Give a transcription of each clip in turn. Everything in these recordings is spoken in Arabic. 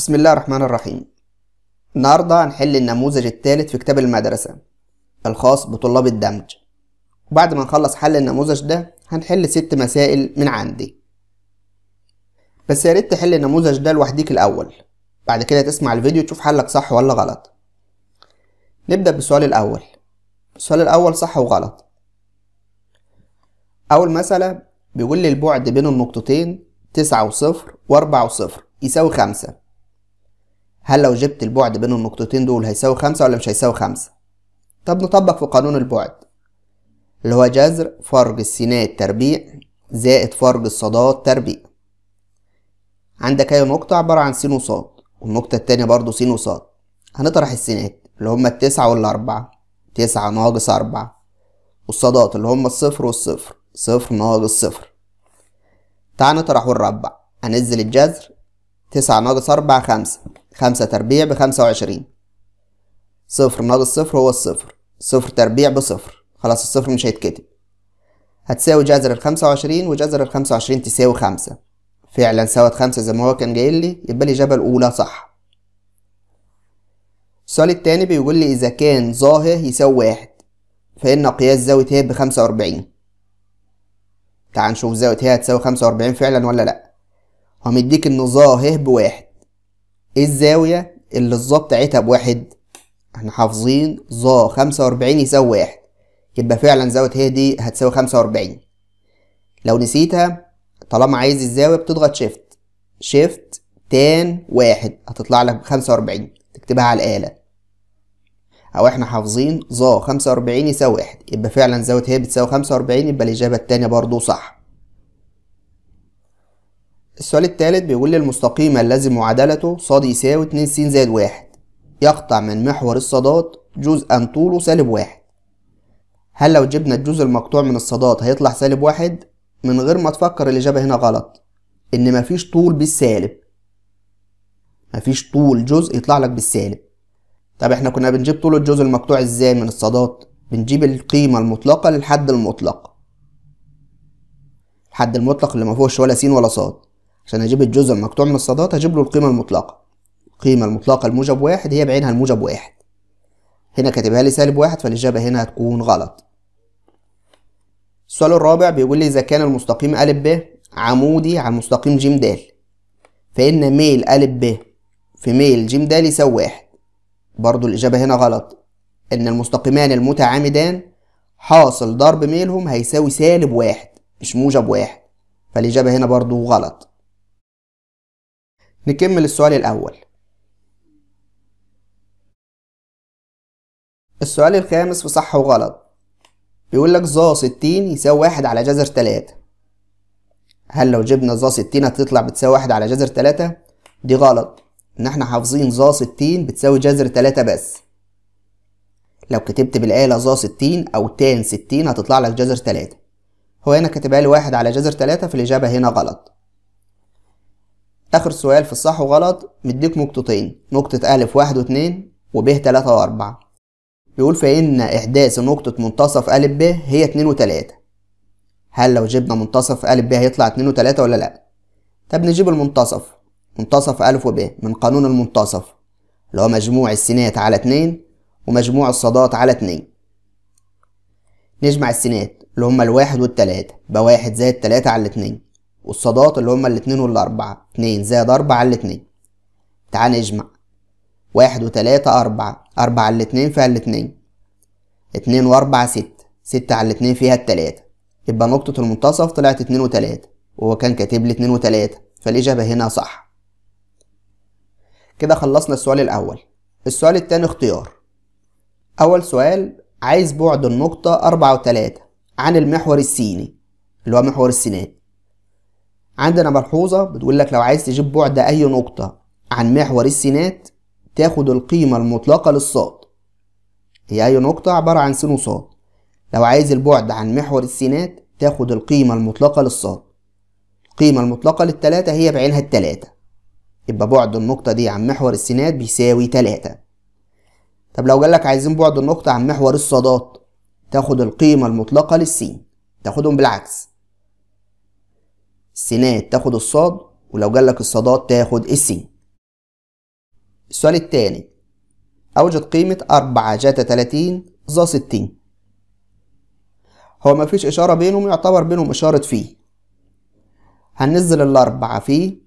بسم الله الرحمن الرحيم النهاردة هنحل النموذج الثالث في كتاب المدرسة الخاص بطلاب الدمج وبعد ما نخلص حل النموذج ده هنحل ست مسائل من عندي بس يا ريت تحل النموذج ده لوحديك الأول بعد كده تسمع الفيديو تشوف حلك صح ولا غلط نبدأ بالسؤال الأول السؤال الأول صح وغلط أول مسألة بيقول لي البعد بين النقطتين تسعة وصفر وأربعة وصفر يساوي خمسة هل لو جبت البعد بين النقطتين دول هيساوي خمسة ولا مش هيساوي خمسة طب نطبق في قانون البعد اللي هو جذر فرج السينات تربيع زائد فرج الصادات تربيع عندك أي نقطة عبارة عن سين وصاد والنقطة التانية برضه سين وصاد هنطرح السينات اللي هما التسعة والأربعة تسعة ناقص أربعة والصادات اللي هما الصفر والصفر صفر ناقص صفر تعال نطرح ونربع هنزل الجذر تسعة ناقص أربعة خمسة خمسة تربيع بخمسة وعشرين صفر ناقص صفر هو الصفر صفر تربيع بصفر خلاص الصفر مش هيتكتب هتساوي جذر الخمسة وعشرين وجذر الخمسة وعشرين تساوي خمسة فعلا سوت خمسة زي ما هو كان جايل لي يبقى الإجابة الأولى صح السؤال التاني بيقول لي إذا كان ظاهر يساوي واحد فإن قياس زاوية ه بخمسة وأربعين تعال نشوف زاوية ه هتساوي خمسة وأربعين فعلا ولا لأ هو مديك إن ظاهر بواحد ايه الزاوية اللي الظا بتاعتها بواحد احنا حافظين ظا خمسة وأربعين يساوي واحد يبقى فعلا زاوية هي دي هتساوي خمسة وأربعين لو نسيتها طالما عايز الزاوية بتضغط شيفت شيفت تان واحد هتطلع لك بخمسة وأربعين تكتبها على الآلة أو احنا حافظين ظا خمسة وأربعين يساوي واحد يبقى فعلا زاوية هي بتساوي خمسة وأربعين يبقى الإجابة التانية برضو صح السؤال الثالث بيقول لي المستقيم الذي معادلته ص يساوي 2 س زائد واحد يقطع من محور الصادات جزءا طوله سالب واحد هل لو جبنا الجزء المقطوع من الصادات هيطلع سالب واحد من غير ما تفكر الإجابة هنا غلط إن مفيش طول بالسالب مفيش طول جزء يطلع لك بالسالب طب احنا كنا بنجيب طول الجزء المقطوع ازاي من الصادات بنجيب القيمة المطلقة للحد المطلق الحد المطلق اللي مفهوش ولا س ولا صاد عشان اجيب الجزء المقطوع من الصادات هجيب له القيمة المطلقة القيمة المطلقة الموجب واحد هي بعينها الموجب واحد هنا كاتبها لي سالب واحد فالإجابة هنا هتكون غلط السؤال الرابع بيقول لي إذا كان المستقيم أ ب عمودي على المستقيم ج د فإن ميل أ ب في ميل ج د يساوي واحد برضو الإجابة هنا غلط إن المستقيمان المتعامدان حاصل ضرب ميلهم هيساوي سالب واحد مش موجب واحد فالإجابة هنا برضو غلط نكمل السؤال الأول السؤال الخامس في صح وغلط بيقول لك ظا ستين يساوي واحد على جذر تلاتة هل لو جبنا ظا ستين هتطلع بتساوي واحد على جذر تلاتة؟ دي غلط إن احنا حافظين ظا ستين بتساوي جذر تلاتة بس لو كتبت بالآلة ظا ستين أو تان ستين هتطلع لك جذر تلاتة هو هنا كاتبها لي واحد على جذر تلاتة فالإجابة هنا غلط آخر سؤال في الصح وغلط مديك نقطتين نقطة ألف واحد واتنين وب تلاتة وأربعة بيقول فإن إحداث نقطة منتصف أ ب هي اتنين وتلاتة هل لو جبنا منتصف أ ب هيطلع اتنين وتلاتة ولا لأ؟ طب نجيب المنتصف منتصف أ و ب من قانون المنتصف اللي هو مجموع السينات على اتنين ومجموع الصادات على اتنين نجمع السينات اللي هما الواحد والتلاتة بواحد زائد تلاتة على اتنين والصادات اللي هما الاتنين والأربعة اتنين زائد أربعة على الاتنين تعال نجمع واحد وتلاتة أربعة أربعة على الاتنين فيها الاتنين اتنين وأربعة ستة ستة على الاتنين فيها التلاتة يبقى نقطة المنتصف طلعت اتنين وتلاتة وهو كان كاتب لي اتنين وتلاتة فالإجابة هنا صح كده خلصنا السؤال الأول السؤال التاني اختيار أول سؤال عايز بعد النقطة أربعة وتلاتة عن المحور السيني اللي هو محور السينات عندنا ملحوظة بتقول لك لو عايز تجيب بعد أي نقطة عن محور السينات تاخد القيمة المطلقة للصاد هي أي نقطة عبارة عن س وصاد لو عايز البعد عن محور السينات تاخد القيمة المطلقة للصاد القيمة المطلقة للتلاتة هي بعينها التلاتة يبقى بعد النقطة دي عن محور السينات بيساوي تلاتة طب لو جالك عايزين بعد النقطة عن محور الصادات تاخد القيمة المطلقة للسين تاخدهم بالعكس السينات تاخد الصاد ولو جالك الصادات تاخد السين السؤال التاني أوجد قيمة أربعة جاتا تلاتين ذا ستين هو مفيش إشارة بينهم يعتبر بينهم إشارة فيه هننزل الأربعة في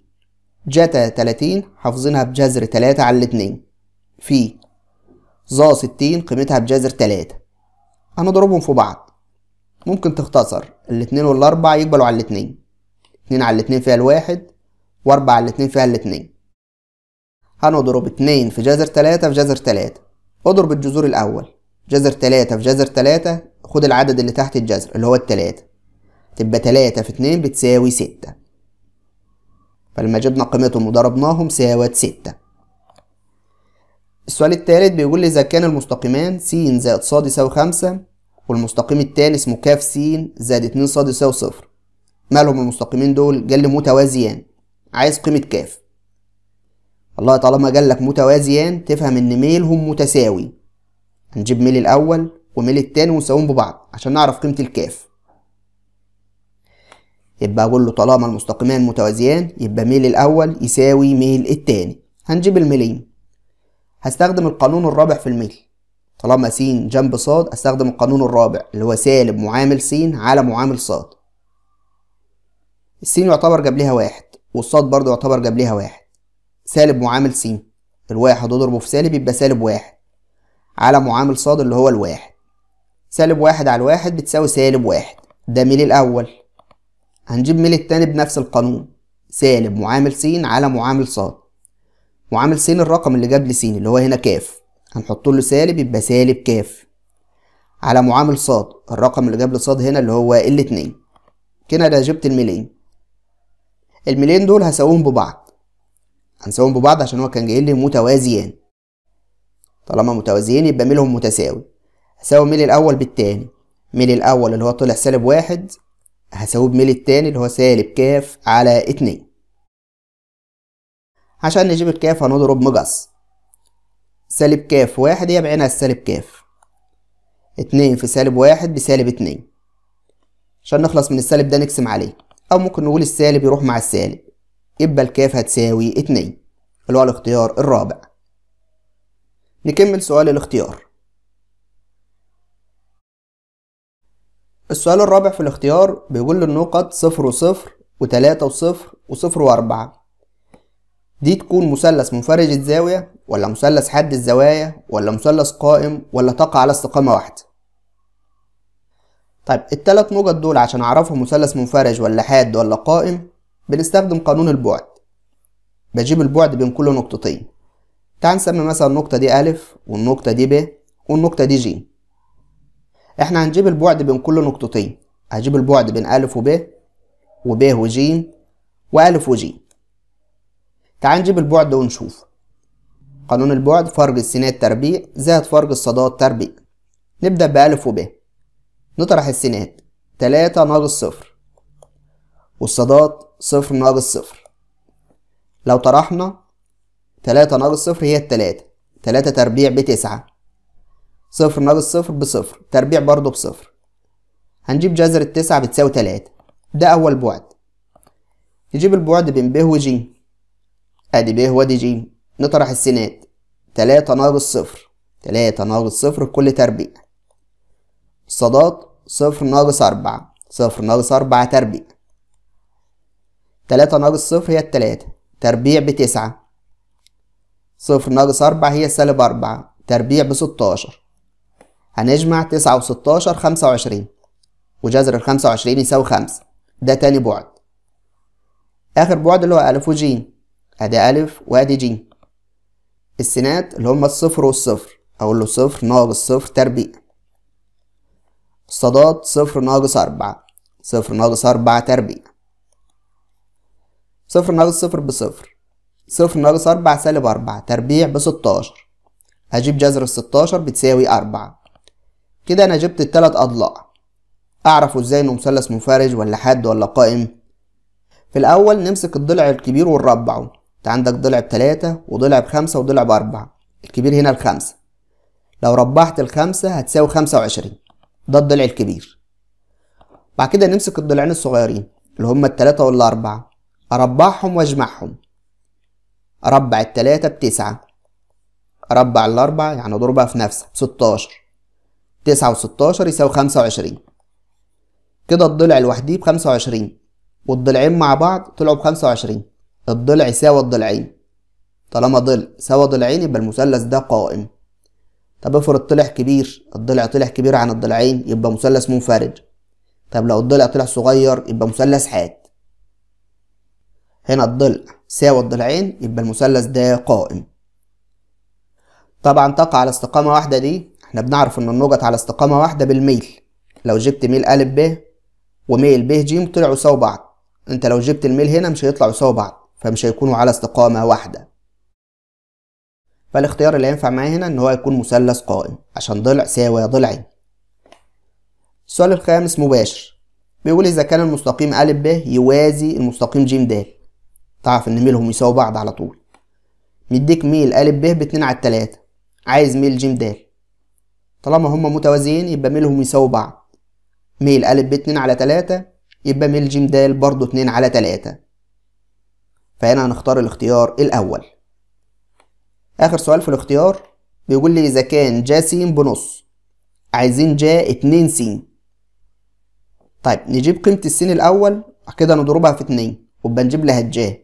جاتا تلاتين حافظينها بجذر تلاتة على الاتنين في ذا ستين قيمتها بجذر تلاتة هنضربهم في بعض ممكن تختصر الاتنين والأربعة يقبلوا على الاتنين اتنين على اتنين فيها الواحد واربعة على اتنين فيها الاتنين هنضرب اتنين في جذر تلاتة في جذر تلاتة اضرب الجذور الأول جذر تلاتة في جذر تلاتة خد العدد اللي تحت الجذر اللي هو التلاتة تبقى تلاتة في اتنين بتساوي ستة فلما جبنا قيمتهم وضربناهم ساوت ستة السؤال التالت بيقول لي إذا كان المستقيمان س زائد ص يساوي خمسة والمستقيم التاني اسمه ك س زائد اتنين ص يساوي صفر مالهم المستقيمين دول قال لي متوازيان عايز قيمة كاف الله طالما قال لك متوازيان تفهم ان ميلهم متساوي هنجيب ميل الاول وميل التاني ونساويهم ببعض عشان نعرف قيمة الكاف يبقى اقول له طالما المستقيمان متوازيان يبقى ميل الاول يساوي ميل التاني هنجيب الميلين هستخدم القانون الرابع في الميل طالما س جنب ص استخدم القانون الرابع اللي هو سالب معامل س على معامل ص السين يعتبر جاب ليها واحد والصاد برضه يعتبر جاب ليها واحد سالب معامل س الواحد اضربه في سالب يبقى سالب واحد على معامل صاد اللي هو الواحد سالب واحد على الواحد بتساوي سالب واحد ده ميل الأول هنجيب ميل التاني بنفس القانون سالب معامل س على معامل صاد معامل س الرقم اللي جاب لي س اللي هو هنا كاف هنحط له سالب يبقى سالب كاف على معامل صاد الرقم اللي جاب لي صاد هنا اللي هو ال 2 كده انا جبت الميلين المليين دول هساويهم ببعض هنساويهم ببعض عشان هو كان جايلي متوازيان طالما متوازيين يبقى ميلهم متساوي هساوي ميل الأول بالتاني ميل الأول اللي هو طلع سالب واحد هساويه بميل التاني اللي هو سالب كاف على اتنين عشان نجيب الكاف هنضرب مقص سالب كاف واحد هي بعينها السالب كاف اتنين في سالب واحد بسالب اتنين عشان نخلص من السالب ده نقسم عليه أو ممكن نقول السالب يروح مع السالب يبقى الكاف هتساوي اتنين اللي هو الاختيار الرابع نكمل سؤال الاختيار السؤال الرابع في الاختيار بيقول النقط صفر وصفر وتلاتة وصفر وصفر وأربعة دي تكون مثلث منفرج الزاوية ولا مثلث حد الزوايا ولا مثلث قائم ولا تقع على استقامة واحدة طيب التلات نقط دول عشان اعرفهم مثلث منفرج ولا حاد ولا قائم بنستخدم قانون البعد بجيب البعد بين كل نقطتين تعال نسمي مثلا النقطة دي أ والنقطة دي ب والنقطة دي ج احنا هنجيب البعد بين كل نقطتين هجيب البعد بين أ وب وب وج وأ وج تعال نجيب البعد ونشوف قانون البعد فرق السينات تربيع زائد فرق الصادات تربيع نبدأ بألف وب نطرح السينات تلاتة ناقص صفر والصادات صفر ناقص صفر لو طرحنا تلاتة ناقص صفر هي التلاتة تلاتة تربيع بتسعة صفر ناقص صفر بصفر تربيع برضه بصفر هنجيب جذر التسعة بتساوي تلاتة ده أول بعد نجيب البعد بين ب وج أدي ب وأدي ج نطرح السينات تلاتة ناقص صفر تلاتة ناقص صفر كل تربيع صادات صفر ناقص أربعة صفر ناقص أربعة تربيع تلاتة ناقص صفر هي التلاتة تربيع بتسعة صفر ناقص أربعة هي سالب أربعة تربيع بستاشر هنجمع تسعة وستاشر خمسة وعشرين وجذر الخمسة وعشرين يساوي خمسة ده تاني بعد آخر بعد اللي هو ألف وجيم أدي ألف وأدي جيم السينات اللي هما الصفر والصفر أقول له صفر ناقص صفر تربيع صادات صفر ناقص أربعة صفر ناقص أربعة تربيع صفر ناقص صفر بصفر صفر ناقص أربعة سالب أربعة تربيع بستاشر هجيب جذر الستاشر بتساوي أربعة كده أنا جبت التلات أضلاع أعرفوا إزاي إنه مثلث منفرج ولا حاد ولا قائم في الأول نمسك الضلع الكبير ونربعه أنت عندك ضلع بتلاتة وضلع بخمسة وضلع بأربعة الكبير هنا الخمسة لو ربحت الخمسة هتساوي خمسة وعشرين ده الضلع الكبير بعد كده نمسك الضلعين الصغيرين اللي هما التلاتة والأربعة أربعهم وأجمعهم أربع التلاتة بتسعة أربع الأربعة يعني أضربها في نفسها بستاشر تسعة وستاشر يساوي خمسة وعشرين كده الضلع لوحديه بخمسة وعشرين والضلعين مع بعض طلعوا بخمسة وعشرين الضلع ساوى الضلعين طالما ضلع سوى ضلعين يبقى المثلث ده قائم طب افرض طلع كبير الضلع طلع كبير عن الضلعين يبقى مثلث منفرد طب لو الضلع طلع صغير يبقى مثلث حاد هنا الضلع ساوى الضلعين يبقى المثلث ده قائم طبعا تقع على استقامة واحدة دي احنا بنعرف ان النقط على استقامة واحدة بالميل لو جبت ميل أ ب وميل ب ج طلعوا سوا بعض انت لو جبت الميل هنا مش هيطلعوا سوا بعض فمش هيكونوا على استقامة واحدة فالاختيار اللي هينفع معايا هنا ان هو يكون مثلث قائم عشان ضلع ساوي ضلعين إيه. السؤال الخامس مباشر بيقول اذا كان المستقيم ا ب يوازي المستقيم ج د تعرف ان ميلهم يساوي بعض على طول مديك ميل ا ب ب2 على 3 عايز ميل ج د طالما هما متوازيين يبقى ميلهم يساوي بعض ميل ا ب اتنين على تلاتة يبقى ميل ج د برضه اتنين على تلاتة فهنا هنختار الاختيار الاول اخر سؤال في الاختيار بيقول لي اذا كان جا س بنص عايزين جا اتنين س طيب نجيب قيمة السين الاول كده نضربها في اتنين وبقى نجيب لها الجا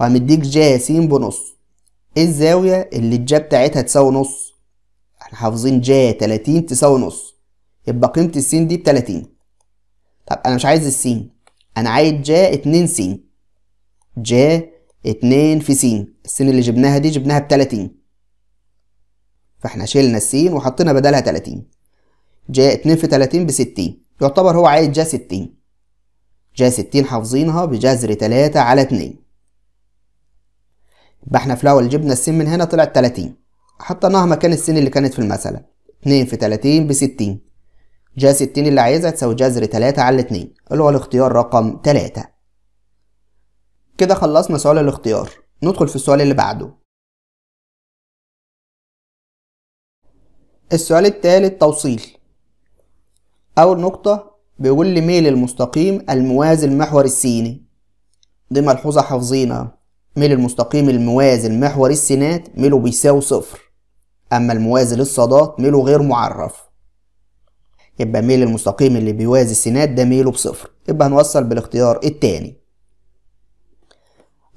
وهمديك جا س بنص ايه الزاوية اللي الجا بتاعتها تساوي نص احنا حافظين جا تلاتين تساوي نص يبقى قيمة السين دي بتلاتين طب انا مش عايز السين انا عايز جا اتنين س جا اتنين في س السين اللي جبناها دي جبناها بتلاتين فاحنا شيلنا السين وحطينا بدلها تلاتين جاء اتنين في تلاتين بستين يعتبر هو عائد جا ستين جا ستين حافظينها بجذر تلاتة على اتنين يبقى احنا في الأول جبنا السين من هنا طلعت تلاتين حطيناها مكان السين اللي كانت في المسألة اتنين في تلاتين بستين جا ستين اللي عايزها تساوي جذر تلاتة على اتنين اللي هو الاختيار رقم تلاتة كده خلصنا سؤال الاختيار ندخل في السؤال اللي بعده السؤال التالت توصيل أول نقطة بيقول لي ميل المستقيم الموازي المحور السيني دي ملحوظة حافظينها ميل المستقيم الموازي المحور السينات ميله بيساوي صفر أما الموازي للصادات ميله غير معرف يبقى ميل المستقيم اللي بيوازي السينات ده ميله بصفر يبقى هنوصل بالاختيار التاني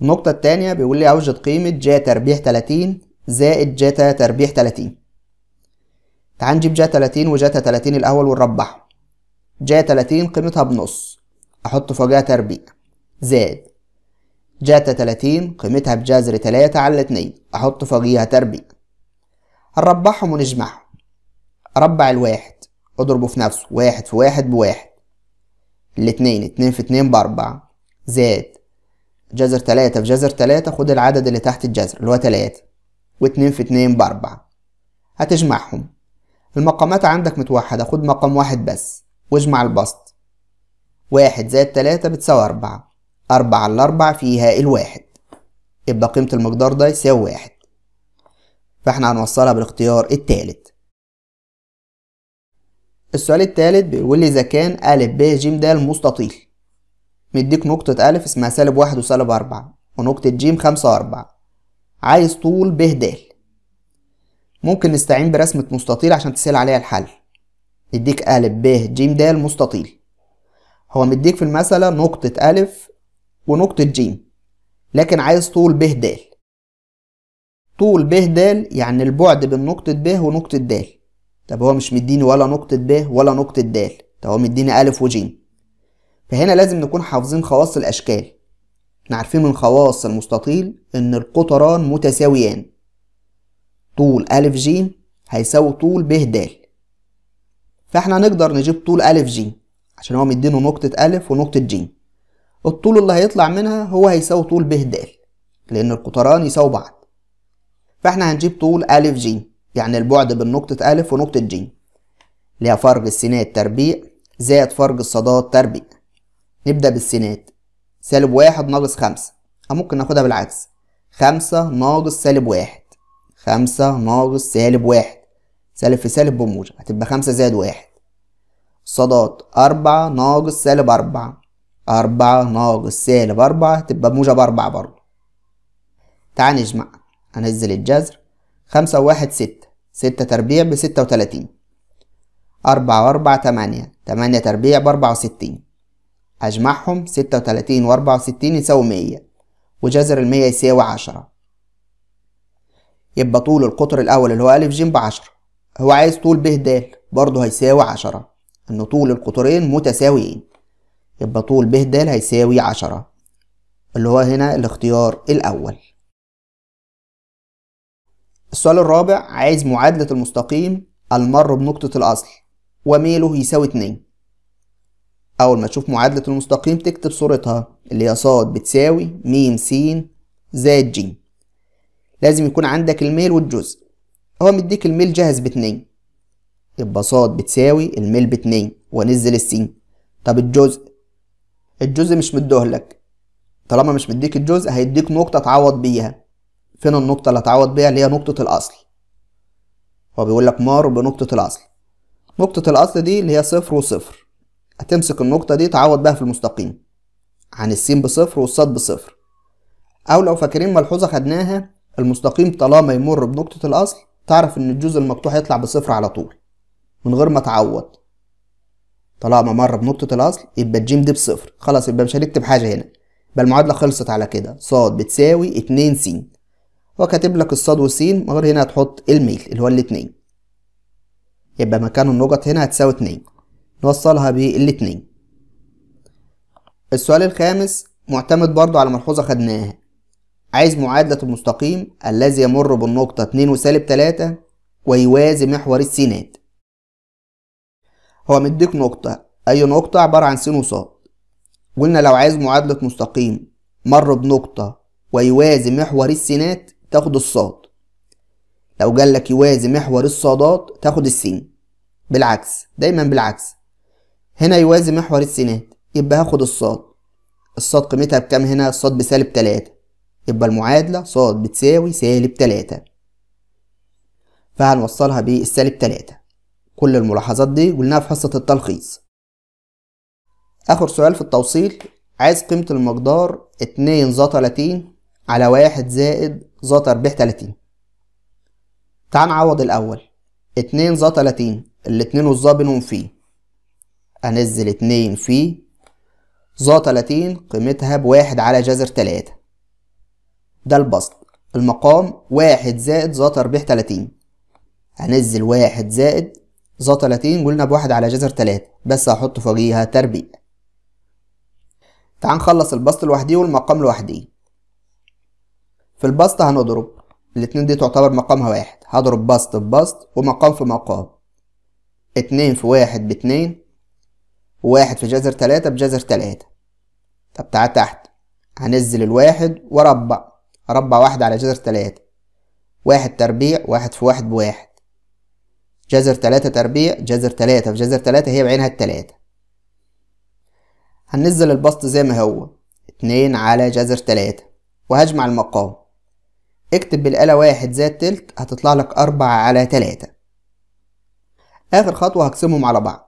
النقطة التانية بيقول لي أوجد قيمة جا تربيح تلاتين زائد جتا تربيح تلاتين تعال نجيب جا تلاتين وجتا تلاتين الأول ونربح جا تلاتين قيمتها بنص أحط فوقها تربيع زائد جتا تلاتين قيمتها بجذر تلاتة على اتنين أحط فوقيها تربيع هنربحهم ونجمعهم أربع الواحد أضربه في نفسه واحد في واحد بواحد الاتنين اتنين في اتنين بأربعة زائد جذر تلاتة في جذر تلاتة خد العدد اللي تحت الجذر اللي هو تلاتة واتنين في اتنين بأربعة هتجمعهم المقامات عندك متوحدة خد مقام واحد بس واجمع البسط واحد زائد تلاتة بتساوي أربعة أربعة على أربعة فيها الواحد يبقى قيمة المقدار ده يساوي واحد فاحنا هنوصلها بالاختيار التالت السؤال التالت بيقول لي إذا كان أ ب ج د مستطيل مديك نقطة أ اسمها سالب واحد وسالب أربعة ونقطة ج خمسة وأربعة عايز طول ب د ممكن نستعين برسمة مستطيل عشان تسهل عليها الحل يديك أ ب ج د مستطيل هو مديك في المسألة نقطة أ ونقطة ج لكن عايز طول ب د طول ب د يعني البعد بين نقطة ب ونقطة د طب هو مش مديني ولا نقطة ب ولا نقطة د طب هو مديني أ وج فهنا لازم نكون حافظين خواص الأشكال احنا عارفين من خواص المستطيل إن القطران متساويان طول أ ج هيساوي طول ب د فاحنا نقدر نجيب طول أ ج عشان هو مدينه نقطة أ ونقطة ج الطول اللي هيطلع منها هو هيساوي طول ب د لأن القطران يساوي بعض فاحنا هنجيب طول أ ج يعني البعد بين نقطة أ ونقطة ج اللي هي فرق السينات تربيع زائد فرق الصادات تربيع نبدأ بالسينات سالب واحد ناقص خمسة أو ممكن ناخدها بالعكس خمسة ناقص سالب واحد خمسة ناقص سالب واحد سالب في سالب بموجب هتبقى خمسة زائد واحد صادات أربعة ناقص سالب أربعة أربعة ناقص سالب أربعة تبقى بموجب أربعة برضه تعال نجمع هنزل الجذر خمسة وواحد ستة ستة تربيع بستة وتلاتين أربعة وأربعة تمانية تمانية تربيع بأربعة وستين أجمعهم ستة وتلاتين وأربعة وستين يساوي مية وجذر المية يساوي عشرة يبقى طول القطر الأول اللي هو ألف جيم بعشرة هو عايز طول ب د برضه هيساوي عشرة إن طول القطرين متساويين يبقى طول ب د هيساوي عشرة اللي هو هنا الاختيار الأول السؤال الرابع عايز معادلة المستقيم المر بنقطة الأصل وميله يساوي اتنين أول ما تشوف معادلة المستقيم تكتب صورتها اللي هي ص بتساوي م س زائد ج لازم يكون عندك الميل والجزء هو مديك الميل جاهز باتنين يبقى ص بتساوي الميل باتنين ونزل السين طب الجزء الجزء مش مديهولك طالما مش مديك الجزء هيديك نقطة تعوض بيها فين النقطة اللي هتعوض بيها اللي هي نقطة الأصل هو بيقول لك مار بنقطة الأصل نقطة الأصل دي اللي هي صفر وصفر هتمسك النقطة دي تعوض بها في المستقيم عن السين بصفر والصاد بصفر أو لو فاكرين ملحوظة خدناها المستقيم طالما يمر بنقطة الأصل تعرف إن الجزء المقطوع يطلع بصفر على طول من غير ما تعوض طالما مر بنقطة الأصل يبقى الجيم دي بصفر خلاص يبقى مش هنكتب حاجة هنا يبقى المعادلة خلصت على كده صاد بتساوي اتنين سين وكاتب لك الصاد والسين من غير هنا هتحط الميل اللي هو الاتنين يبقى مكان النقط هنا هتساوي اتنين نوصلها بالاتنين السؤال الخامس معتمد برضو على ملحوظة خدناها عايز معادلة المستقيم الذي يمر بالنقطة 2 وسالب 3 ويوازي محور السينات هو مديك نقطة أي نقطة عبارة عن سين وصاد قلنا لو عايز معادلة مستقيم مر بنقطة ويوازي محور السينات تاخد الصاد لو جالك يوازي محور الصادات تاخد السين بالعكس دايما بالعكس هنا يوازي محور السينات يبقى هاخد الصاد الصاد قيمتها بكام هنا الصاد بسالب تلاتة يبقى المعادلة صاد بتساوي سالب تلاتة فهنوصلها بالسالب تلاتة كل الملاحظات دي قلناها في حصة التلخيص آخر سؤال في التوصيل عايز قيمة المقدار اتنين ظا تلاتين على واحد زائد ظا تربيع تلاتين تعال نعوض الأول اتنين ظا تلاتين الاتنين والظا بينهم فيه هنزل اتنين في ظا تلاتين قيمتها بواحد على جذر تلاتة ده البسط المقام واحد زائد ظا تربيع تلاتين هنزل واحد زائد ظا تلاتين قلنا بواحد على جذر تلاتة بس هحط فوقيها تربيع تعال نخلص البسط لوحديه والمقام لوحديه في البسط هنضرب الاتنين دي تعتبر مقامها واحد هضرب بسط في بسط ومقام في مقام اتنين في واحد باتنين وواحد في جذر تلاتة بجذر تلاتة طب تعال تحت هنزل الواحد واربع اربع واحد على جذر تلاتة واحد تربيع واحد في واحد بواحد جذر تلاتة تربيع جذر تلاتة في جذر تلاتة هي بعينها التلاتة هننزل البسط زي ما هو اتنين على جذر تلاتة وهجمع المقام اكتب بالآلة واحد زائد تلت هتطلع لك أربعة على تلاتة آخر خطوة هقسمهم على بعض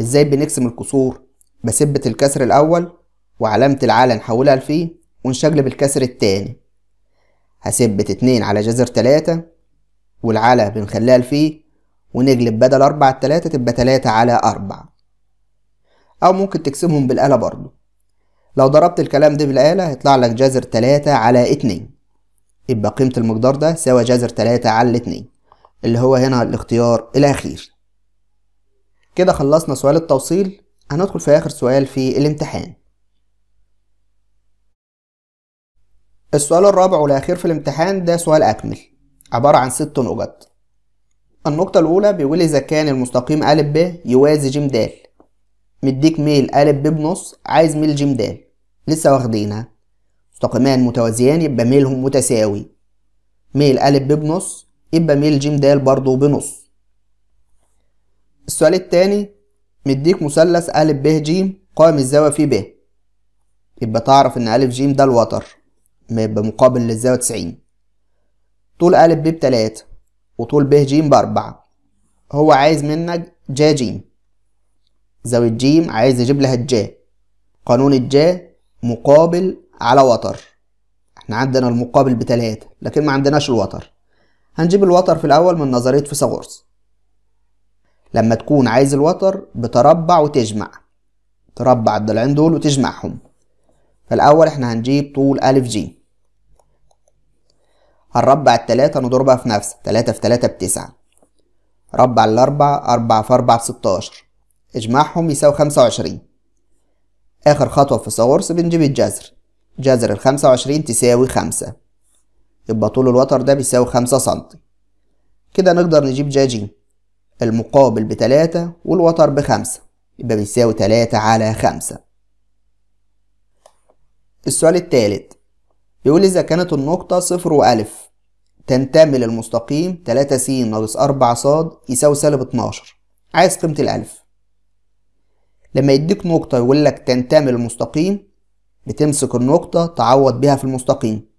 ازاي بنقسم الكسور بثبت الكسر الاول وعلامة العالة نحولها لفي ونشجلب الكسر التاني هثبت اتنين على جذر تلاتة والعلى بنخليها لفي ونجلب بدل أربعة تلاتة تبقى تلاتة على أربعة أو ممكن تقسمهم بالآلة برضو لو ضربت الكلام ده بالآلة هيطلع لك جذر تلاتة على اتنين يبقى قيمة المقدار ده سوى جذر تلاتة على اتنين اللي هو هنا الاختيار الأخير كده خلصنا سؤال التوصيل هندخل في آخر سؤال في الامتحان السؤال الرابع والأخير في الامتحان ده سؤال أكمل عبارة عن ست نقط النقطة الأولى بيقول إذا كان المستقيم أ ب يوازي ج د مديك ميل أ ب بنص عايز ميل ج د لسه واخدينها مستقيمان متوازيان يبقى ميلهم متساوي ميل أ ب بنص يبقى ميل ج د برضه بنص السؤال التاني مديك مثلث أ ب ج قائم الزاوية فيه ب يبقى تعرف إن أ ج ده الوتر ما يبقى مقابل للزاوية تسعين طول أ ب بتلاتة وطول ب ج بأربعة هو عايز منك جا ج زاوية ج عايز يجيب لها الجا قانون الجا مقابل على وتر احنا عندنا المقابل بتلاتة لكن ما عندناش الوتر هنجيب الوتر في الأول من نظرية فيثاغورس لما تكون عايز الوتر بتربع وتجمع تربع الضلعين دول وتجمعهم فالأول احنا هنجيب طول أ ج هنربع التلاتة نضربها في نفس تلاتة في تلاتة بتسعة ربع الأربعة أربعة في أربعة بستاشر اجمعهم يساوي خمسة وعشرين آخر خطوة في فيثاغورس بنجيب الجذر جذر الخمسة وعشرين تساوي خمسة يبقى طول الوتر ده بيساوي خمسة سنتي كده نقدر نجيب جا جيم المقابل بتلاتة والوتر بخمسة يبقى بيساوي تلاتة على خمسة السؤال التالت بيقول إذا كانت النقطة صفر وألف تنتمي للمستقيم تلاتة س ناقص أربعة ص يساوي سالب اتناشر عايز قيمة الألف لما يديك نقطة يقول لك تنتمي للمستقيم بتمسك النقطة تعوض بيها في المستقيم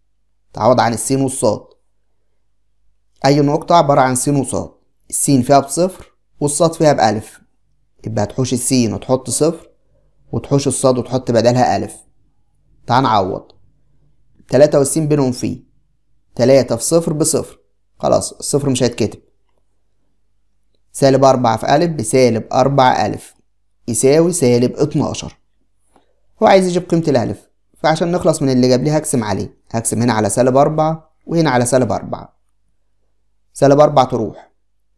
تعوض عن السين والصاد أي نقطة عبارة عن سين وصاد السين فيها بصفر والصاد فيها بألف يبقى هتحوش السين وتحط صفر وتحوش الصاد وتحط بدلها ألف تعال نعوض تلاتة والسين بينهم في تلاتة في صفر بصفر خلاص الصفر مش هيتكتب سالب أربعة في ألف بسالب أربعة ألف يساوي سالب اتناشر هو عايز يجيب قيمة الألف فعشان نخلص من اللي جاب لي هقسم عليه هقسم هنا على سالب أربعة وهنا على سالب أربعة سالب أربعة تروح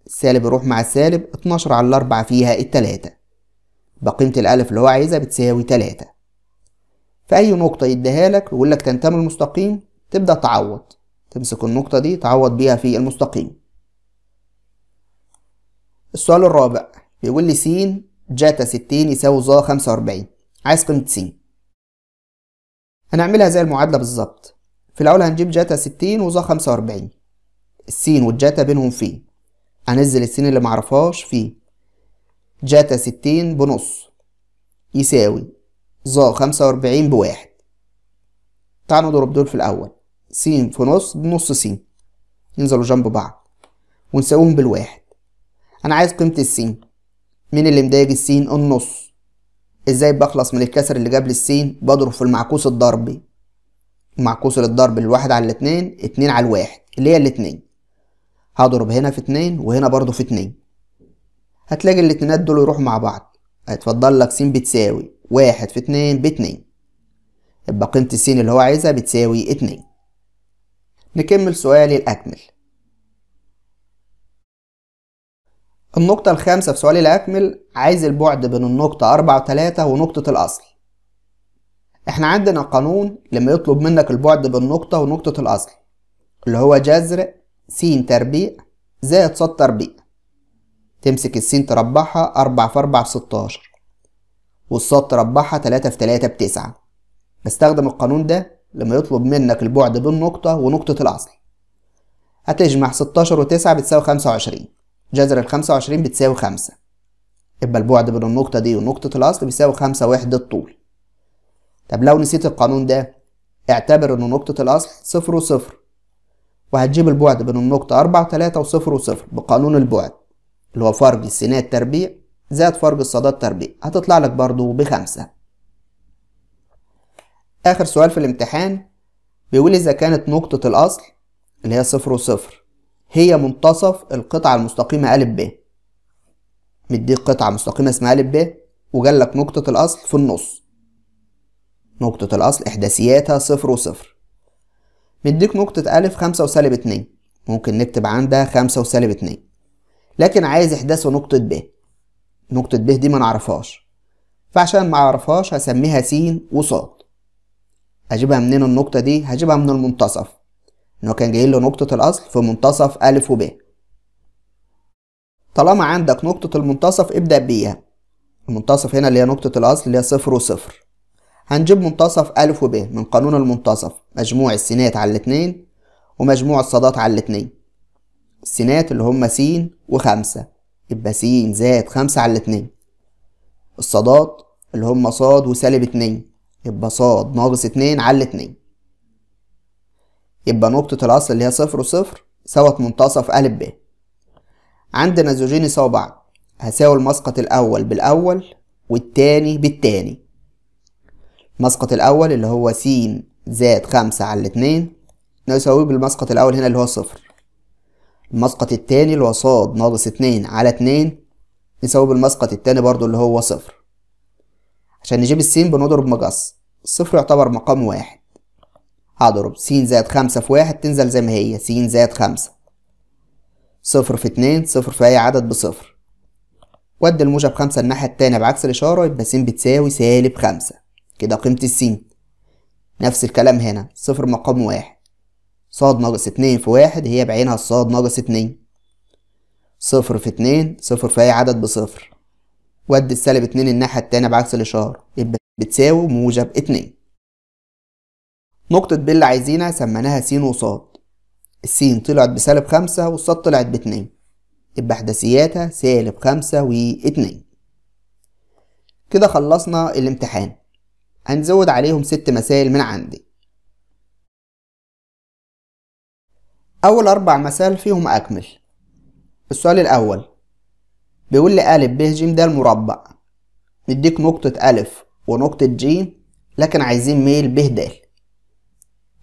السالب يروح مع السالب 12 على الأربعة فيها التلاتة بقيمة الألف اللي هو عايزها بتساوي تلاتة في أي نقطة يديها لك ويقول لك تنتمي المستقيم تبدأ تعوض تمسك النقطة دي تعوض بيها في المستقيم السؤال الرابع بيقول لي س جتا 60 يساوي ظا 45 عايز قيمة س هنعملها زي المعادلة بالظبط في الأول هنجيب جتا 60 وظا 45 السين والجتا بينهم فين هنزل السين اللي معرفهاش فيه جتا ستين بنص يساوي ظا خمسة وأربعين بواحد تعال نضرب دول في الأول س في نص بنص س ينزلوا جنب بعض ونساويهم بالواحد أنا عايز قيمة السين مين اللي مضايق السين النص ازاي بخلص من الكسر اللي جاب لي السين بضرب في المعكوس الضربي المعكوس للضرب الواحد على الاتنين اتنين على الواحد اللي هي الاتنين هضرب هنا في اتنين وهنا برضو في اتنين هتلاقي الاتنينات دول يروحوا مع بعض هيتفضل لك س بتساوي واحد في اتنين باتنين يبقى قيمة س اللي هو عايزها بتساوي اتنين نكمل سؤالي الأكمل النقطة الخامسة في سؤالي الأكمل عايز البعد بين النقطة أربعة وتلاتة ونقطة الأصل احنا عندنا قانون لما يطلب منك البعد بين نقطة ونقطة الأصل اللي هو جذر س تربيع زائد ص تربيع تمسك الس تربعها أربعة في أربعة بستاشر والص تربعها تلاتة في تلاتة بتسعة بستخدم القانون ده لما يطلب منك البعد بين نقطة ونقطة الأصل هتجمع ستاشر وتسعة بتساوي خمسة وعشرين جذر الخمسة وعشرين بتساوي خمسة يبقى البعد بين النقطة دي ونقطة الأصل بيساوي خمسة وحدة طول طب لو نسيت القانون ده اعتبر إن نقطة الأصل صفر وصفر وهتجيب البعد بين النقطة أربعة تلاتة وصفر وصفر بقانون البعد اللي هو فرج السينات تربيع زائد فرج الصادات تربيع هتطلع لك برضو بخمسة آخر سؤال في الامتحان بيقول إذا كانت نقطة الأصل اللي هي صفر وصفر هي منتصف القطعة المستقيمة أ ب مديك قطعة مستقيمة اسمها أ ب وجالك نقطة الأصل في النص نقطة الأصل إحداثياتها صفر وصفر مديك نقطة أ خمسة وسالب اتنين ممكن نكتب عندها خمسة وسالب اتنين لكن عايز إحداث نقطة ب نقطة ب دي ما نعرفهاش فعشان ما هسميها س وص هجيبها منين النقطة دي؟ هجيبها من المنتصف إن هو كان جاي له نقطة الأصل في منتصف أ وب طالما عندك نقطة المنتصف ابدأ بيها المنتصف هنا اللي هي نقطة الأصل اللي هي صفر وصفر هنجيب منتصف أ وب من قانون المنتصف مجموع السينات على الاتنين ومجموع الصادات على الاتنين السينات اللي هما س وخمسة يبقى س زائد خمسة على الاتنين الصادات اللي هما ص وسالب اتنين يبقى ص ناقص اتنين على الاتنين يبقى نقطة الأصل اللي هي صفر وصفر سوت منتصف أ ب عندنا زوجين يساووا بعض هساوي المسقط الأول بالأول والتاني بالتاني مسقط الأول اللي هو س زائد خمسة على الاتنين نساويه بالمسقط الأول هنا اللي هو صفر المسقط التاني اللي هو ص ناقص اتنين على اتنين نساويه بالمسقط التاني برضو اللي هو صفر عشان نجيب السين بنضرب مقص الصفر يعتبر مقام واحد هضرب س زائد خمسة في واحد تنزل زي ما هي س زائد خمسة صفر في اتنين صفر في أي عدد بصفر وأدي الموجب خمسة الناحية التانية بعكس الإشارة يبقى س بتساوي سالب خمسة كده قيمة السين نفس الكلام هنا صفر مقام واحد صاد ناقص اتنين في واحد هي بعينها الصاد ناقص اتنين صفر في اتنين صفر في أي عدد بصفر وأدي السالب اتنين الناحية التانية بعكس الإشارة يبقى بتساوي موجب اتنين نقطة ب اللي عايزينها سميناها س وص السين طلعت بسالب خمسة والصاد طلعت باتنين يبقى إحداثياتها سالب خمسة واتنين كده خلصنا الامتحان هنزود عليهم ست مسائل من عندي أول أربع مسائل فيهم أكمل السؤال الأول بيقول لي ألف ب ج ده المربع نديك نقطة ألف ونقطة ج لكن عايزين ميل ب د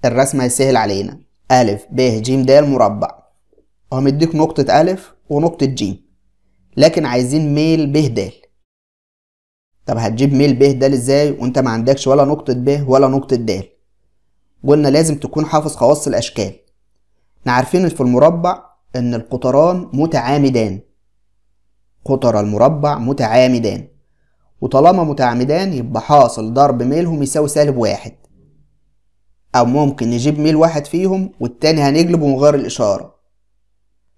الرسمة هيسهل علينا ألف ب ج د هو ومديك نقطة ألف ونقطة ج لكن عايزين ميل ب د طب هتجيب ميل ب د ازاي وانت ما عندكش ولا نقطة ب ولا نقطة د قلنا لازم تكون حافظ خواص الأشكال احنا عارفين في المربع إن القطران متعامدان قطر المربع متعامدان وطالما متعامدان يبقى حاصل ضرب ميلهم يساوي سالب واحد أو ممكن نجيب ميل واحد فيهم والتاني من ونغير الإشارة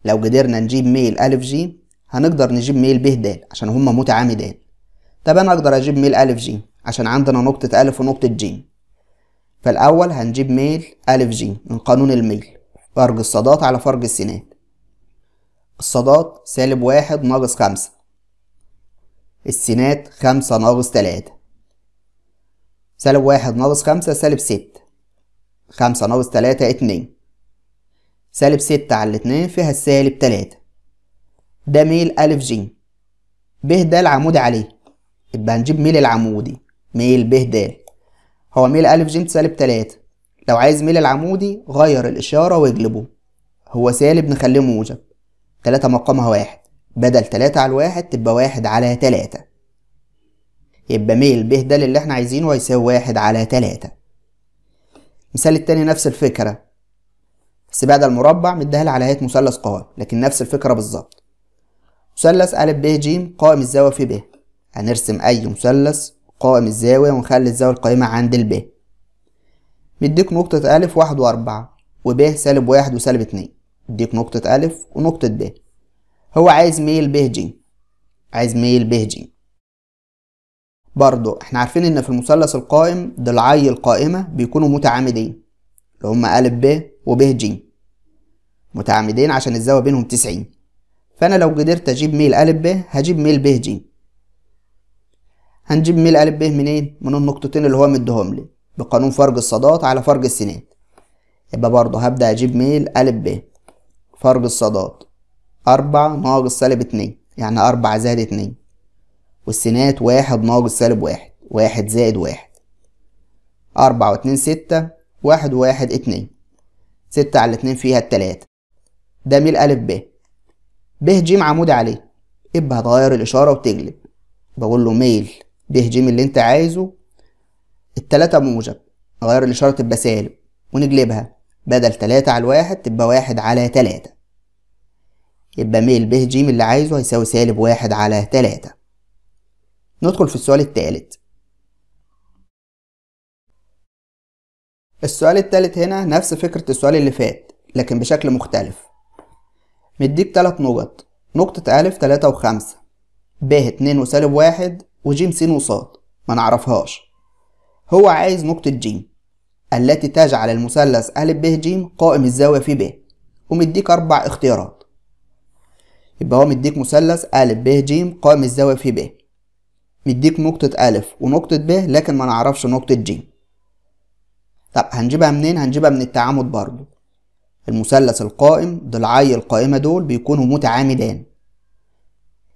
لو قدرنا نجيب ميل أ ج هنقدر نجيب ميل ب د عشان هما متعامدان طب انا اقدر اجيب ميل الف جيم عشان عندنا نقطة الف ونقطة جيم فالاول هنجيب ميل الف جيم من قانون الميل فرج الصادات على فرج السينات الصادات سالب واحد ناقص خمسة السينات خمسة ناقص تلاتة سالب واحد ناقص خمسة سالب ست خمسة ناقص تلاتة اتنين سالب ستة على الاتنين فيها السالب تلاتة ده ميل ألف جيم ب ده العمود عليه يبقى هنجيب ميل العمودي ميل ب د هو ميل أ ج سالب تلاتة لو عايز ميل العمودي غير الإشارة واجلبه هو سالب نخليه موجب تلاتة مقامها واحد بدل تلاتة على الواحد تبقى واحد على تلاتة يبقى ميل ب د اللي احنا عايزينه هيساوي واحد على تلاتة المثال التاني نفس الفكرة بس بعد المربع مديها على هيئة مثلث قائم لكن نفس الفكرة بالظبط مثلث أ ب ج قائم الزاوية في ب هنرسم أي مثلث قائم الزاوية ونخلي الزاوية القائمة عند ب مديك نقطة أ واحد وأربعة وب سالب واحد وسالب اتنين مديك نقطة أ ونقطة ب هو عايز ميل ب ج عايز ميل ب ج برضو احنا عارفين ان في المثلث القائم ضلعي القائمة بيكونوا متعامدين اللي هما أ ب وب ج متعامدين عشان الزاوية بينهم تسعين فأنا لو قدرت أجيب ميل أ ب هجيب ميل ب ج هنجيب ميل أ ب منين؟ من النقطتين اللي هو مديهم لي بقانون فرج الصادات على فرج السينات يبقى برضه هبدأ أجيب ميل أ ب فرج الصادات أربعة ناقص سالب اتنين يعني أربعة زائد اتنين والسينات واحد ناقص سالب واحد واحد زائد واحد أربعة واتنين ستة واحد وواحد اتنين ستة على اتنين فيها التلاتة ده ميل ا ب ب ج عمودي عليه ابقى هتغير الإشارة وتجلب بقول له ميل بيهجم اللي انت عايزه التلاتة موجب غير الإشارة تبقى سالب ونجلبها بدل تلاتة على الواحد تبقى واحد على تلاتة يبقى ميل ب ج اللي عايزه هيساوي سالب واحد على تلاتة ندخل في السؤال التالت السؤال التالت هنا نفس فكرة السؤال اللي فات لكن بشكل مختلف مديك تلات نقط نقطة ألف تلاتة وخمسة ب اتنين وسالب واحد وجيم سين وصاد ما نعرفهاش هو عايز نقطة جيم التي تجعل المثلث أ ب ج قائم الزاوية في ب ومديك أربع اختيارات يبقى هو مديك مثلث أ ب ج قائم الزاوية في ب مديك نقطة أ ونقطة ب لكن ما نعرفش نقطة ج طب هنجيبها منين؟ هنجيبها من التعامد برضه المثلث القائم ضلعي القائمة دول بيكونوا متعامدان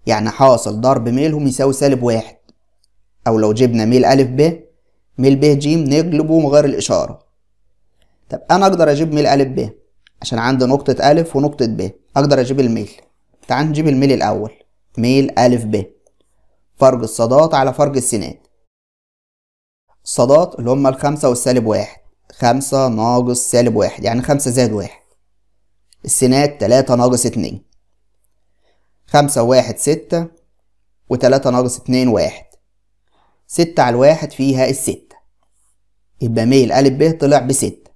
يعني حاصل ضرب ميلهم يساوي سالب واحد أو لو جبنا ميل أ ب ميل ب ج نجلبه من غير الإشارة طب أنا أقدر أجيب ميل أ ب عشان عندي نقطة أ ونقطة ب أقدر أجيب الميل تعال نجيب الميل الأول ميل أ ب فرج الصادات على فرج السينات الصادات اللي هما الخمسة والسالب واحد خمسة ناقص سالب واحد يعني خمسة زائد واحد السينات تلاتة ناقص اتنين خمسة واحد ستة وتلاتة ناقص اتنين واحد ستة على الواحد فيها الستة يبقى ميل أ ب طلع بستة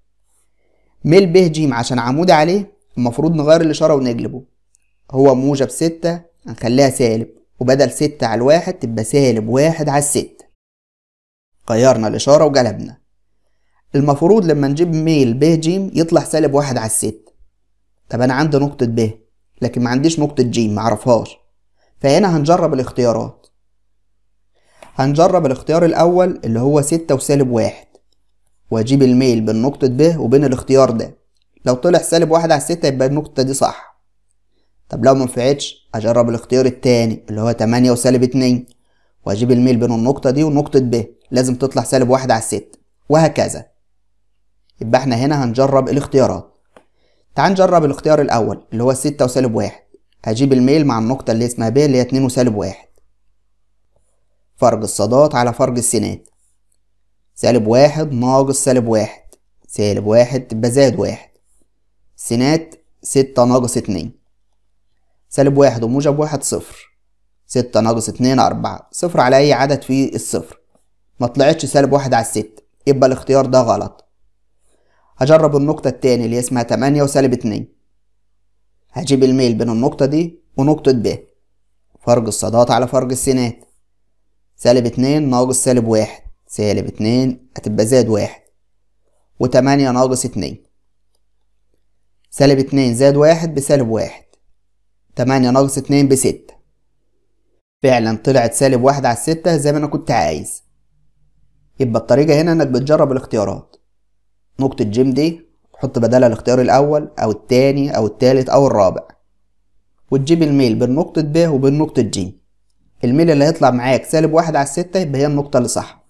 ميل ب ج عشان عمود عليه المفروض نغير الإشارة ونقلبه هو موجب ستة هنخليها سالب وبدل ستة على الواحد تبقى سالب واحد على الستة غيرنا الإشارة وقلبنا المفروض لما نجيب ميل ب ج يطلع سالب واحد على الستة طب أنا عندي نقطة ب لكن ما عنديش نقطة جيم معرفهاش فهنا هنجرب الاختيارات هنجرب الاختيار الأول اللي هو ستة وسالب واحد وأجيب الميل بين نقطة ب وبين الاختيار ده لو طلع سالب واحد على ستة يبقى النقطة دي صح طب لو منفعتش أجرب الاختيار التاني اللي هو تمانية وسالب اتنين وأجيب الميل بين النقطة دي ونقطة ب لازم تطلع سالب واحد على ستة وهكذا يبقى احنا هنا هنجرب الاختيارات تعال نجرب الاختيار الأول اللي هو الستة وسالب واحد هجيب الميل مع النقطة اللي اسمها ب اللي هي اتنين وسالب واحد فرج الصادات على فرج السينات سالب واحد ناقص سالب واحد سالب واحد تبقى زائد واحد سينات ستة ناقص اتنين سالب واحد وموجب واحد صفر ستة ناقص اتنين أربعة صفر على أي عدد في الصفر ما طلعتش سالب واحد على الستة يبقى الاختيار ده غلط هجرب النقطة التاني اللي اسمها تمانية وسالب اتنين هجيب الميل بين النقطة دي ونقطة ب فرق الصادات على فرق السينات سالب اتنين ناقص سالب واحد سالب اتنين هتبقى زائد واحد وتمانية ناقص اتنين سالب اتنين زائد واحد بسالب واحد تمانية ناقص اتنين بستة فعلا طلعت سالب واحد على الستة زي ما أنا كنت عايز يبقى الطريقة هنا إنك بتجرب الاختيارات نقطة جيم دي حط بدلها الاختيار الأول أو التاني أو التالت أو الرابع وتجيب الميل بين نقطة ب وبين نقطة ج الميل اللي هيطلع معاك سالب واحد على الستة يبقى هي النقطة اللي صح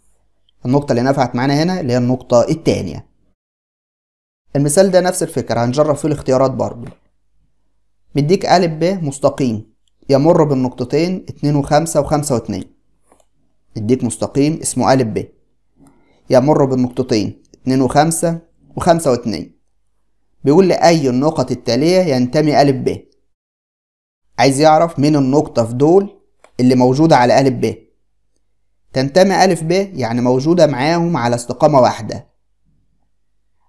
النقطة اللي نفعت معانا هنا اللي هي النقطة التانية المثال ده نفس الفكرة هنجرب فيه الاختيارات برضه مديك أ ب مستقيم يمر بالنقطتين اتنين وخمسة وخمسة واتنين مديك مستقيم اسمه أ ب يمر بالنقطتين 2 و5 و5 و2 بيقول لي أي النقط التالية ينتمي أ ب عايز يعرف مين النقطة في دول اللي موجودة على أ ب تنتمي أ ب يعني موجودة معاهم على استقامة واحدة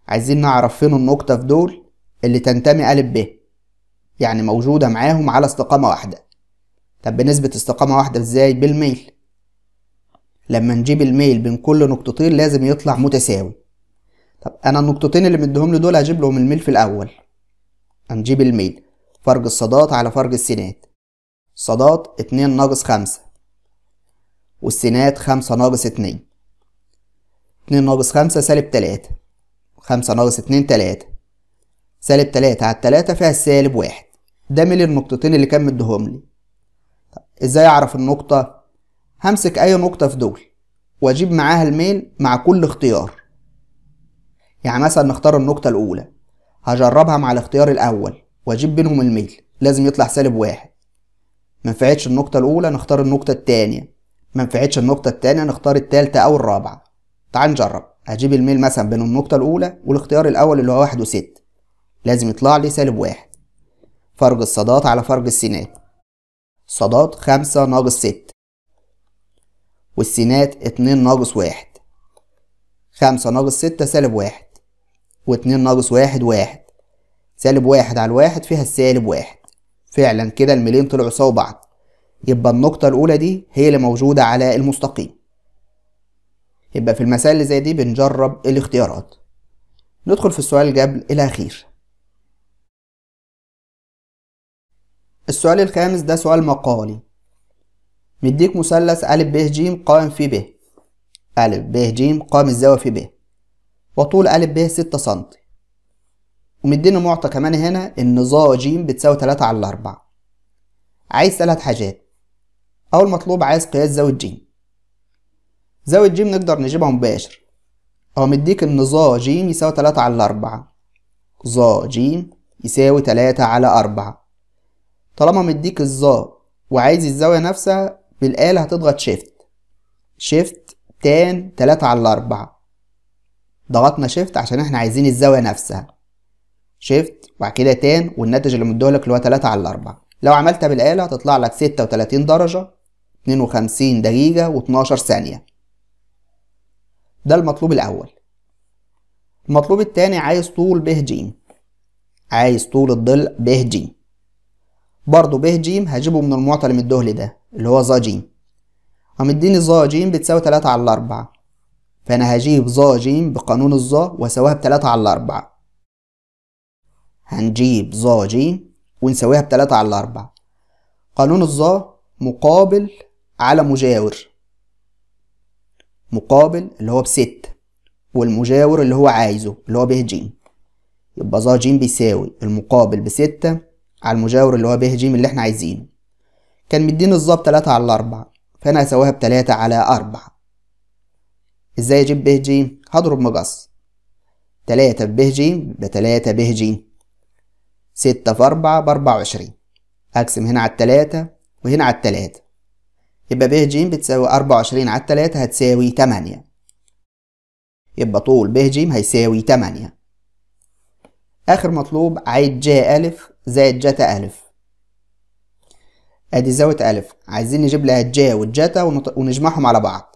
عايزين نعرف فين النقطة في دول اللي تنتمي أ ب يعني موجودة معاهم على استقامة واحدة طب بنسبة استقامة واحدة ازاي بالميل لما نجيب الميل بين كل نقطتين لازم يطلع متساوي طب انا النقطتين اللي مديهم له دول هجيب لهم الميل في الاول هنجيب الميل فرج الصادات على فرج السينات صادات اتنين ناقص خمسة والسينات خمسة ناقص اتنين اتنين ناقص خمسة سالب تلاتة خمسة ناقص اتنين تلاتة سالب تلاتة على التلاتة فيها سالب واحد ده ميل النقطتين اللي كان مديهم لي ازاي اعرف النقطة؟ همسك اي نقطة في دول واجيب معاها الميل مع كل اختيار يعني مثلا نختار النقطة الأولى هجربها مع الاختيار الأول وأجيب بينهم الميل لازم يطلع سالب واحد منفعتش النقطة الأولى نختار النقطة التانية منفعتش النقطة التانية نختار التالتة أو الرابعة تعال نجرب هجيب الميل مثلا بين النقطة الأولى والاختيار الأول اللي هو واحد وست لازم يطلع لي سالب واحد فرق الصادات على فرق السينات صادات خمسة ناقص ست والسينات اتنين ناقص واحد خمسة ناقص ستة سالب واحد واتنين ناقص واحد واحد سالب واحد على الواحد فيها السالب واحد فعلا كده الميلين طلعوا سوا بعض يبقى النقطة الأولى دي هي اللي موجودة على المستقيم يبقى في المسائل اللي زي دي بنجرب الاختيارات ندخل في السؤال الجبل الأخير السؤال الخامس ده سؤال مقالي مديك مثلث أ ب ج قائم في ب أ ب ج قائم الزاوية في ب وطول أ ب 6 سم ومدينا معطى كمان هنا إن ظا ج بتساوي 3 على 4 عايز ثلاث حاجات أول مطلوب عايز قياس زاوية ج زاوية ج نقدر نجيبها مباشر او مديك إن ظا ج يساوي 3 على 4 ظا ج يساوي 3 على 4 طالما مديك الظا وعايز الزاوية نفسها بالآلة هتضغط شيفت شيفت تان 3 على 4 ضغطنا شيفت عشان احنا عايزين الزاوية نفسها شيفت وبعد كده تان والناتج اللي مديهولك اللي هو 3 على 4 لو عملتها بالآلة هتطلع لك 36 درجة 52 دقيقة و12 ثانية ده المطلوب الأول المطلوب الثاني عايز طول ب ج عايز طول الضلع ب ج برضه ب ج هجيبه من المعطى اللي مديه ده اللي هو ظ ج ومديني ظ ج بتساوي 3 على 4 فأنا هجيب ظا جيم بقانون الظا وأساويها بتلاتة على الأربعة هنجيب ظا جيم ونساويها بتلاتة على الأربعة قانون الظا مقابل على مجاور مقابل اللي هو بستة والمجاور اللي هو عايزه اللي هو به جيم يبقى ظا جيم بيساوي المقابل بستة على المجاور اللي هو به جيم اللي احنا عايزينه كان مديني الظا بتلاتة على الأربعة فأنا هساويها بتلاتة على أربعة ازاي اجيب ب ج هضرب مقص تلاتة ب ج بتلاتة ب ج ستة في أربعة بأربعة وعشرين أقسم هنا على التلاتة وهنا على التلاتة يبقى ب ج بتساوي أربعة وعشرين على التلاتة هتساوي تمانية يبقى طول ب ج هيساوي تمانية آخر مطلوب عايد ج أ زائد جتا أ أدي زاوية أ عايزين نجيب لها الجا والجتا ونجمعهم على بعض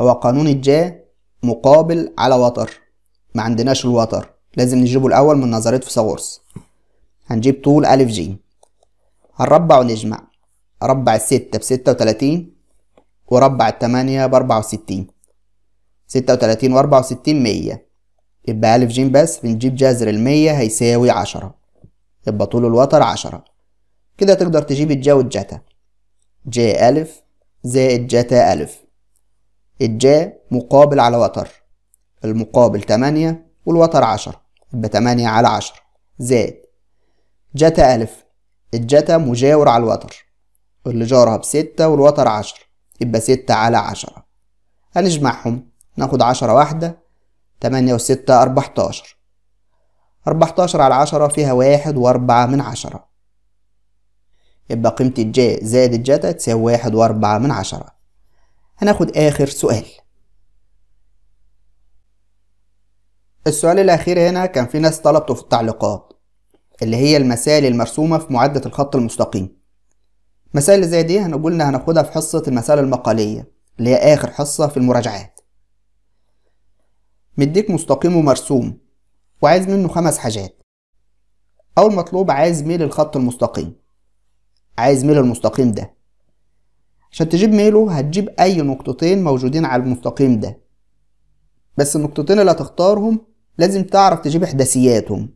هو قانون الجا مقابل على وتر ما عندناش الوتر لازم نجيبه الأول من نظرية فيثاغورس هنجيب طول أ ج هنربع ونجمع ربع الستة بستة وتلاتين وربع التمانية بأربعة وستين ستة وتلاتين وأربعة وستين مية يبقى ألف جيم بس بنجيب جذر المية هيساوي عشرة يبقى طول الوتر عشرة كده تقدر تجيب الجا والجتا جا ألف زائد جتا ألف الجا مقابل على وتر المقابل 8 والوتر 10 يبقى 8 على 10 زائد جتا ألف الجتا مجاور على الوتر اللي جارها بستة والوتر عشرة يبقى ستة على عشرة هنجمعهم ناخد عشرة واحدة تمانية وستة أربعتاشر أربعتاشر على عشرة فيها واحد وأربعة من عشرة يبقى قيمة الجا زائد الجتا تساوي واحد وأربعة من عشرة هناخد آخر سؤال السؤال الأخير هنا كان في ناس طلبته في التعليقات اللي هي المسائل المرسومة في معدة الخط المستقيم مسائل زي دي هنقولنا هناخدها في حصة المسائل المقالية اللي هي آخر حصة في المراجعات مديك مستقيم ومرسوم وعايز منه خمس حاجات أول مطلوب عايز ميل الخط المستقيم عايز ميل المستقيم ده عشان تجيب ميله هتجيب اي نقطتين موجودين على المستقيم ده بس النقطتين اللي هتختارهم لازم تعرف تجيب احداثياتهم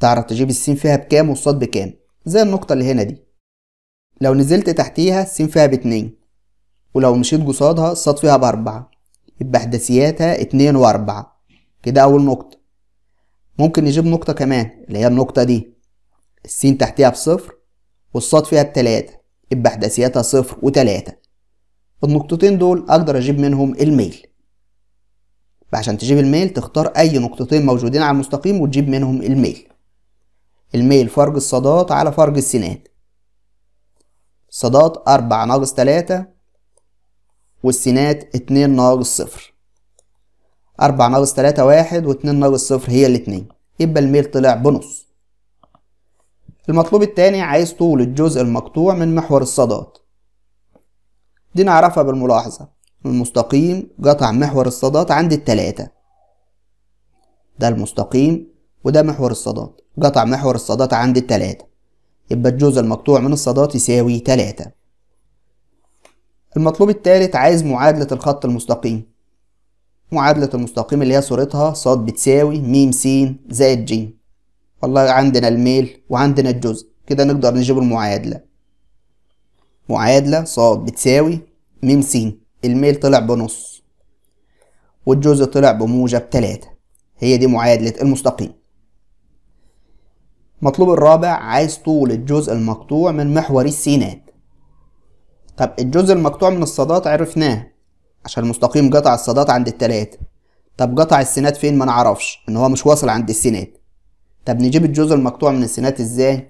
تعرف تجيب السين فيها بكام والصاد بكام زي النقطة اللي هنا دي لو نزلت تحتيها السين فيها باتنين ولو مشيت قصادها الصاد فيها بأربعة يبقى احداثياتها اتنين وأربعة كده أول نقطة ممكن نجيب نقطة كمان اللي هي النقطة دي السين تحتيها بصفر والصاد فيها بتلاتة بأحداثياتها صفر وتلاتة النقطتين دول أقدر أجيب منهم الميل عشان تجيب الميل تختار أي نقطتين موجودين على المستقيم وتجيب منهم الميل الميل فرج الصادات على فرج السينات الصادات أربعة ناقص تلاتة والسينات اتنين ناقص صفر أربعة ناقص تلاتة واحد واتنين ناقص صفر هي الاتنين يبقى الميل طلع بنص المطلوب التاني عايز طول الجزء المقطوع من محور الصادات دي نعرفها بالملاحظة المستقيم قطع محور الصادات عند التلاتة ده المستقيم وده محور الصادات قطع محور الصادات عند التلاتة يبقى الجزء المقطوع من الصادات يساوي تلاتة المطلوب التالت عايز معادلة الخط المستقيم معادلة المستقيم اللي هي صورتها ص بتساوي م س زائد ج والله عندنا الميل وعندنا الجزء كده نقدر نجيب المعادلة معادلة ص بتساوي م س الميل طلع بنص والجزء طلع بموجب تلاتة هي دي معادلة المستقيم مطلوب الرابع عايز طول الجزء المقطوع من محور السينات طب الجزء المقطوع من الصادات عرفناه عشان المستقيم قطع الصادات عند التلاتة طب قطع السينات فين ما نعرفش ان هو مش واصل عند السينات طب نجيب الجزء المقطوع من السينات ازاي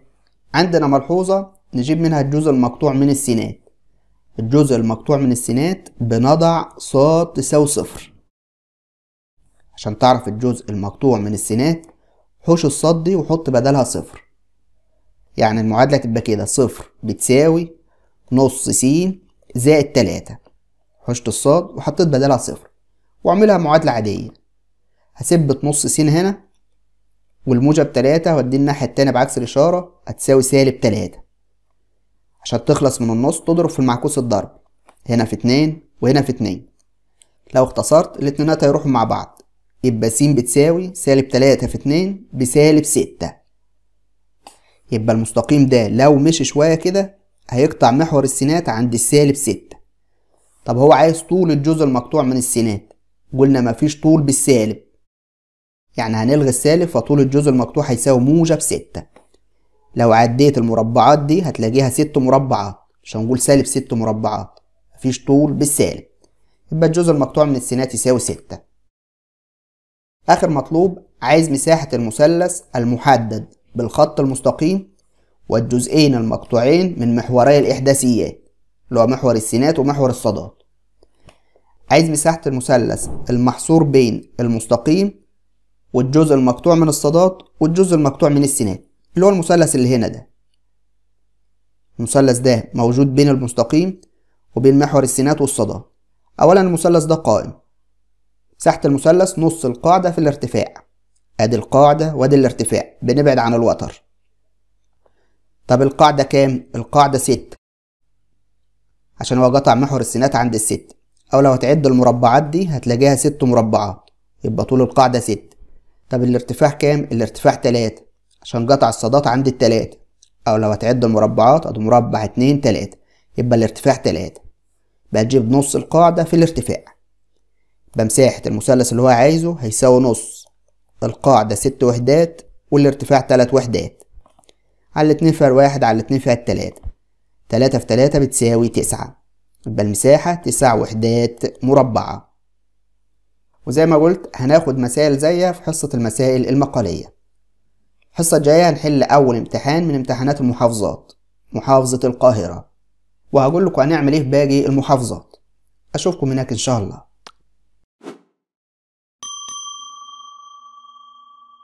عندنا ملحوظة نجيب منها الجزء المقطوع من السينات الجزء المقطوع من السينات بنضع صاد تساوي صفر عشان تعرف الجزء المقطوع من السينات حوش الصاد دي وحط بدلها صفر يعني المعادلة تبقى كده صفر بتساوي نص س زائد تلاتة حشت الصاد وحطيت بدلها صفر واعملها معادلة عادية هسيب نص س هنا والموجب تلاتة هوديه الناحية التانية بعكس الإشارة هتساوي سالب تلاتة عشان تخلص من النص تضرب في المعكوس الضرب هنا في اتنين وهنا في اتنين لو اختصرت الاتنينات هيروحوا مع بعض يبقى س بتساوي سالب تلاتة في اتنين بسالب ستة يبقى المستقيم ده لو مشي شوية كده هيقطع محور السينات عند السالب ستة طب هو عايز طول الجزء المقطوع من السينات قلنا مفيش طول بالسالب يعني هنلغي السالب فطول الجزء المقطوع هيساوي موجب ستة لو عديت المربعات دي هتلاقيها ست مربعات مش هنقول سالب ست مربعات مفيش طول بالسالب يبقى الجزء المقطوع من السينات يساوي ستة آخر مطلوب عايز مساحة المثلث المحدد بالخط المستقيم والجزئين المقطوعين من محوري الإحداثيات اللي هو محور السينات ومحور الصادات عايز مساحة المثلث المحصور بين المستقيم والجزء المقطوع من الصادات والجزء المقطوع من السينات اللي هو المثلث اللي هنا ده المثلث ده موجود بين المستقيم وبين محور السينات والصادات اولا المثلث ده قائم مساحة المثلث نص القاعدة في الارتفاع ادي القاعدة وادي الارتفاع بنبعد عن الوتر طب القاعدة كام؟ القاعدة ست عشان هو قطع محور السينات عند الست أو لو هتعد المربعات دي هتلاقيها ست مربعات يبقى طول القاعدة ست طب الارتفاع كام؟ الارتفاع تلاتة عشان قطع الصادات عند التلاتة أو لو هتعد المربعات أدي مربع اتنين تلاتة يبقى الارتفاع تلاتة بقى نص القاعدة في الارتفاع يبقى مساحة المثلث اللي هو عايزه هيساوي نص القاعدة ست وحدات والارتفاع تلات وحدات على الاتنين فيها الواحد على الاتنين فيها التلاتة تلاتة في تلاتة بتساوي تسعة يبقى المساحة تسع وحدات مربعة وزي ما قلت هناخد مسائل زيها في حصة المسائل المقالية الحصة الجاية هنحل أول امتحان من امتحانات المحافظات محافظة القاهرة وهقول لكم هنعمل ايه في باقي المحافظات اشوفكم هناك ان شاء الله